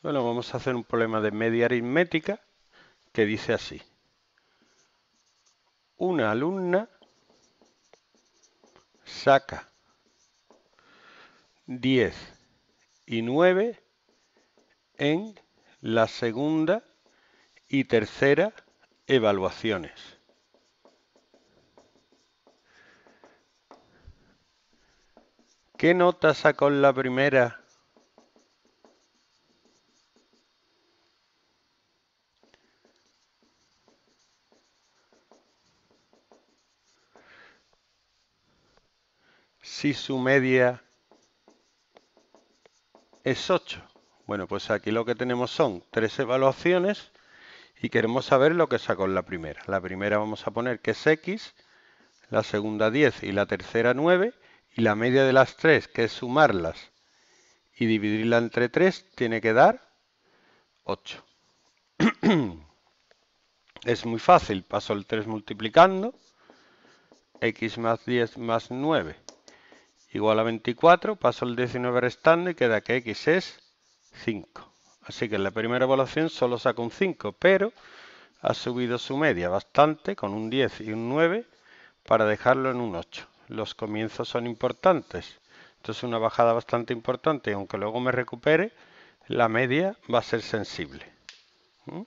Bueno, vamos a hacer un problema de media aritmética que dice así. Una alumna saca 10 y 9 en la segunda y tercera evaluaciones. ¿Qué nota sacó en la primera si su media es 8. Bueno, pues aquí lo que tenemos son tres evaluaciones y queremos saber lo que sacó en la primera. La primera vamos a poner que es x, la segunda 10 y la tercera 9 y la media de las tres, que es sumarlas y dividirla entre 3, tiene que dar 8. es muy fácil, paso el 3 multiplicando, x más 10 más 9 igual a 24, paso el 19 restando y queda que x es 5. Así que en la primera evaluación solo saco un 5, pero ha subido su media bastante con un 10 y un 9 para dejarlo en un 8. Los comienzos son importantes. Esto es una bajada bastante importante y aunque luego me recupere, la media va a ser sensible. ¿Mm?